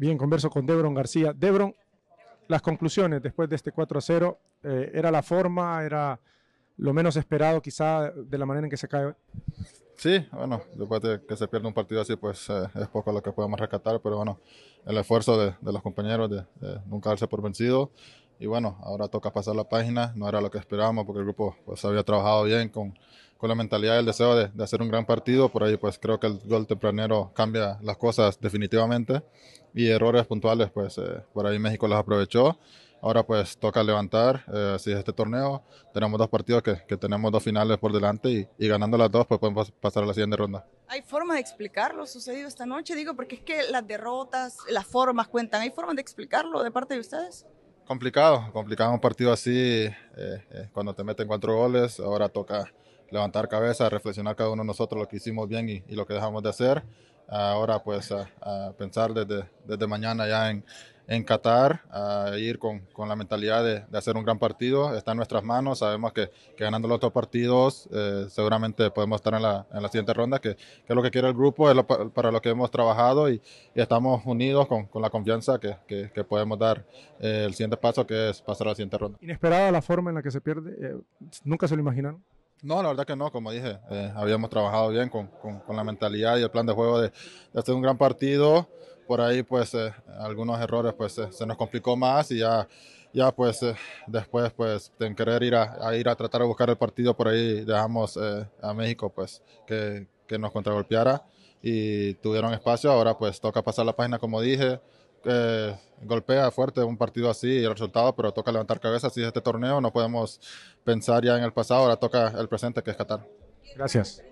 Bien, converso con Debron García. Debron, las conclusiones después de este 4 0, eh, ¿era la forma, era lo menos esperado quizá de la manera en que se cae? Sí, bueno, después de que se pierde un partido así, pues eh, es poco lo que podemos rescatar, pero bueno, el esfuerzo de, los compañeros de, nunca darse por vencido. Y bueno, ahora toca pasar la página, no era lo que esperábamos porque el grupo pues había trabajado bien con con la mentalidad y el deseo de, de, hacer un gran partido. Por ahí, pues creo que el gol tempranero cambia las cosas definitivamente. Y errores puntuales, pues eh, por ahí México los aprovechó. Ahora, pues toca levantar. Eh, si es este torneo, tenemos dos partidos que, que tenemos dos finales por delante y, ganando las dos, pues podemos pasar a la siguiente ronda. Hay formas de explicar lo sucedido esta noche, digo, porque es que las derrotas, las formas cuentan. ¿Hay formas de explicarlo de parte de ustedes? Complicado, complicado un partido así, eh, eh, cuando te meten cuatro goles, ahora toca levantar cabeza, reflexionar cada uno de nosotros lo que hicimos bien y, lo que dejamos de hacer. Ahora pues a, pensar desde, desde, mañana ya en, en Qatar, a ir con, con la mentalidad de, de, hacer un gran partido. Está en nuestras manos, sabemos que, que ganando los dos partidos eh, seguramente podemos estar en la, en la siguiente ronda, que, que, es lo que quiere el grupo, es lo, para lo que hemos trabajado y, estamos unidos con, con, la confianza que, que podemos dar eh, el siguiente paso, que es pasar a la siguiente ronda. Inesperada la forma en la que se pierde, eh, nunca se lo imaginaron. No, la verdad que no, como dije, eh, habíamos trabajado bien con, la mentalidad y el plan de juego de, hacer un gran partido. Por ahí, pues, eh, algunos errores, pues, eh, se nos complicó más y ya, ya pues, después, pues, de querer ir a, ir a tratar de buscar el partido, por ahí dejamos a México, pues, que, que nos contragolpeara y tuvieron espacio. Ahora, pues, toca pasar la página, como dije, eh, golpea fuerte un partido así y el resultado, pero toca levantar cabezas y este torneo no podemos pensar ya en el pasado, ahora toca el presente que es Qatar. Gracias.